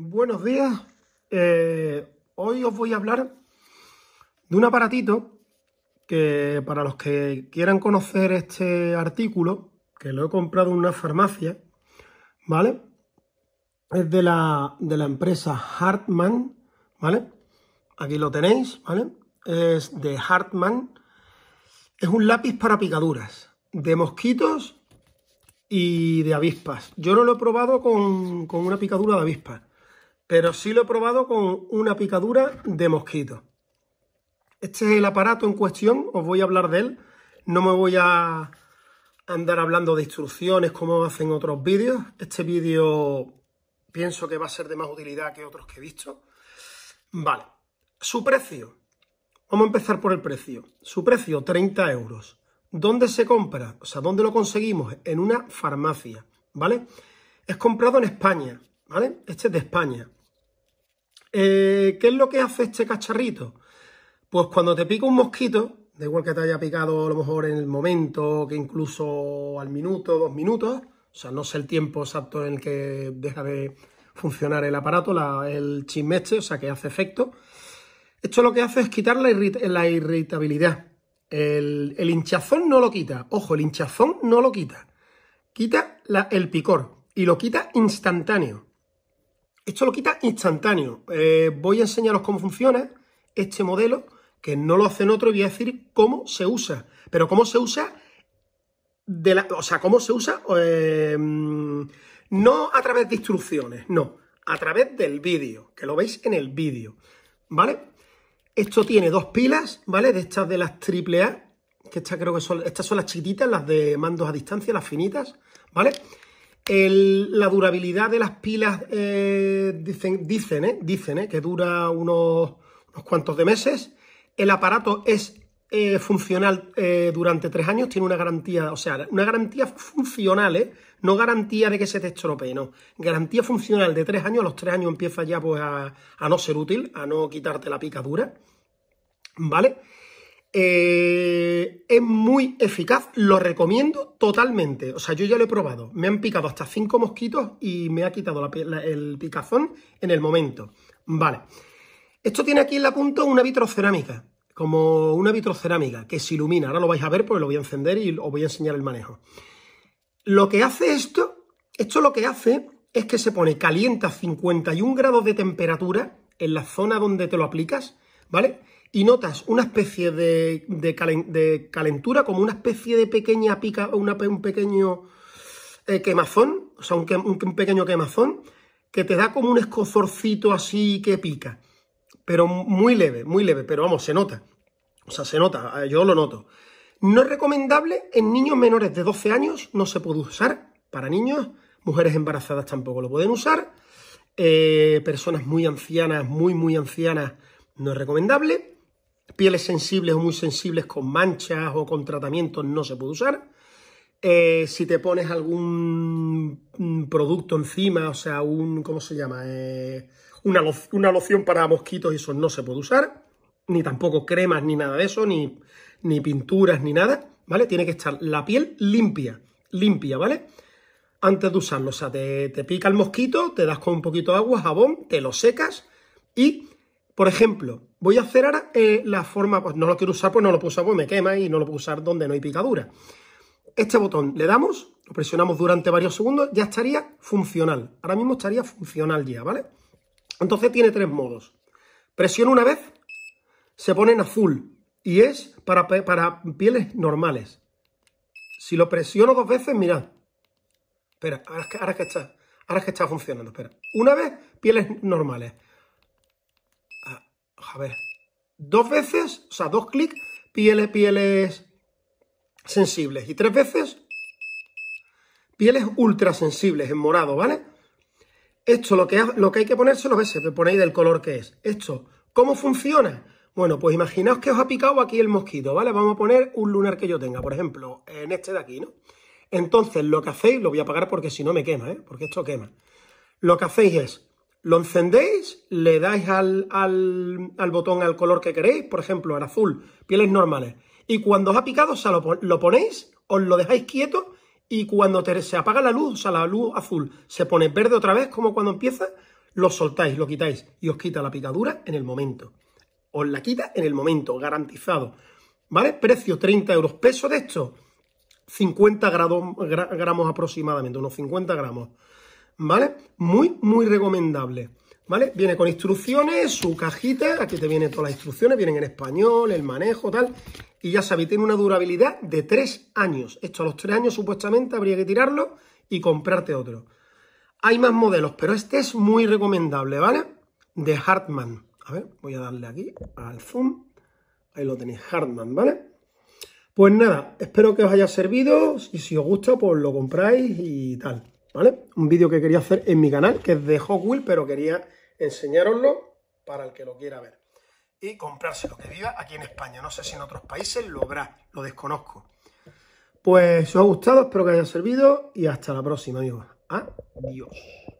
Buenos días. Eh, hoy os voy a hablar de un aparatito que para los que quieran conocer este artículo, que lo he comprado en una farmacia, ¿vale? Es de la, empresa Hartman, ¿vale? Aquí lo tenéis, ¿vale? Es de Hartman. Es un lápiz para picaduras, de mosquitos y de avispas. Yo no lo he probado con una picadura de avispas pero sí lo he probado con una picadura de mosquito. Este es el aparato en cuestión, os voy a hablar de él. No me voy a andar hablando de instrucciones como hacen otros vídeos. Este vídeo pienso que va a ser de más utilidad que otros que he visto. Vale, su precio. Vamos a empezar por el precio. Su precio, 30 euros. ¿Dónde se compra? O sea, ¿dónde lo conseguimos? En una farmacia, ¿vale? Es comprado en España, ¿vale? Este es de España. Eh, ¿Qué es lo que hace este cacharrito? Pues cuando te pica un mosquito, da igual que te haya picado a lo mejor en el momento, que incluso al minuto, dos minutos, o sea, no sé el tiempo exacto en el que deja de funcionar el aparato, el chisme este, o sea, que hace efecto. Esto lo que hace es quitar la, irritabilidad. El, hinchazón no lo quita. Ojo, el hinchazón no lo quita. Quita el picor y lo quita instantáneo. Esto lo quita instantáneo. Eh, voy a enseñaros cómo funciona este modelo, que no lo hacen otro, y voy a decir cómo se usa. Pero cómo se usa, o sea, cómo se usa eh, no a través de instrucciones, no, a través del vídeo, que lo veis en el vídeo, ¿vale? Esto tiene dos pilas, ¿vale? De estas de las AAA, que estas creo que son, estas son las chiquititas, las de mandos a distancia, las finitas, ¿vale? vale la durabilidad de las pilas, eh, dicen, dicen, eh, eh, que dura unos, cuantos de meses. El aparato es funcional durante tres años, tiene una garantía, o sea, una garantía funcional, no garantía de que se te estropee, no. Garantía funcional de tres años, a los tres años empieza ya pues, a no ser útil, a no quitarte la picadura, ¿vale? Eh, es muy eficaz, lo recomiendo totalmente. O sea, yo ya lo he probado. Me han picado hasta cinco mosquitos y me ha quitado el picazón en el momento. Vale. Esto tiene aquí en la punta una vitrocerámica, como una vitrocerámica que se ilumina. Ahora lo vais a ver porque lo voy a encender y os voy a enseñar el manejo. Lo que hace esto, esto lo que hace es que se pone caliente a 51 grados de temperatura en la zona donde te lo aplicas ¿vale? Y notas una especie de, calentura, como una especie de pequeña pica, un pequeño eh, quemazón, o sea, un, pequeño quemazón, que te da como un escozorcito así que pica. Pero muy leve, muy leve, pero vamos, se nota. O sea, se nota, eh, yo lo noto. No es recomendable en niños menores de 12 años, no se puede usar para niños, mujeres embarazadas tampoco lo pueden usar, eh, personas muy ancianas, muy, muy ancianas, no es recomendable. Pieles sensibles o muy sensibles con manchas o con tratamientos no se puede usar. Eh, si te pones algún mm, producto encima, o sea, un, ¿cómo se llama? Eh, una, loción para mosquitos y eso no se puede usar, ni tampoco cremas ni nada de eso, ni, pinturas ni nada, ¿vale? Tiene que estar la piel limpia, limpia, ¿vale? Antes de usarlo, o sea, te, te pica el mosquito, te das con un poquito de agua, jabón, te lo secas y por ejemplo, voy a hacer ahora eh, la forma, pues no lo quiero usar, pues no lo puedo usar, pues me quema y no lo puedo usar donde no hay picadura. Este botón le damos, lo presionamos durante varios segundos, ya estaría funcional. Ahora mismo estaría funcional ya, ¿vale? Entonces tiene tres modos. Presiono una vez, se pone en azul y es para, para pieles normales. Si lo presiono dos veces, mirad. Espera, ahora que, está. Ahora es que está funcionando, espera. Una vez, pieles normales a ver, dos veces, o sea, dos clics, pieles, pieles sensibles. Y tres veces, pieles ultra sensibles en morado, ¿vale? Esto lo que, lo que hay que lo veis, se ponéis del color que es. Esto, ¿cómo funciona? Bueno, pues imaginaos que os ha picado aquí el mosquito, ¿vale? Vamos a poner un lunar que yo tenga, por ejemplo, en este de aquí, ¿no? Entonces, lo que hacéis, lo voy a apagar porque si no me quema, ¿eh? Porque esto quema. Lo que hacéis es, lo encendéis, le dais al, botón, al color que queréis, por ejemplo, al azul, pieles normales, y cuando os ha picado, lo, ponéis, os lo dejáis quieto, y cuando se apaga la luz, o sea, la luz azul se pone verde otra vez, como cuando empieza, lo soltáis, lo quitáis, y os quita la picadura en el momento. Os la quita en el momento, garantizado. ¿Vale? Precio 30 euros. Peso de esto, 50 gramos aproximadamente, unos 50 gramos. ¿vale? Muy, muy recomendable. ¿Vale? Viene con instrucciones, su cajita, aquí te vienen todas las instrucciones, vienen en español, el manejo, tal. Y ya sabéis, tiene una durabilidad de tres años. Esto a los tres años supuestamente habría que tirarlo y comprarte otro. Hay más modelos, pero este es muy recomendable, ¿vale? De Hartman. A ver, voy a darle aquí al zoom. Ahí lo tenéis, Hartman, ¿vale? Pues nada, espero que os haya servido y si os gusta, pues lo compráis y tal. Un vídeo que quería hacer en mi canal, que es de Hot pero quería enseñároslo para el que lo quiera ver. Y comprárselo, que diga aquí en España. No sé si en otros países lo habrá, lo desconozco. Pues os ha gustado, espero que haya servido y hasta la próxima, amigos. Adiós.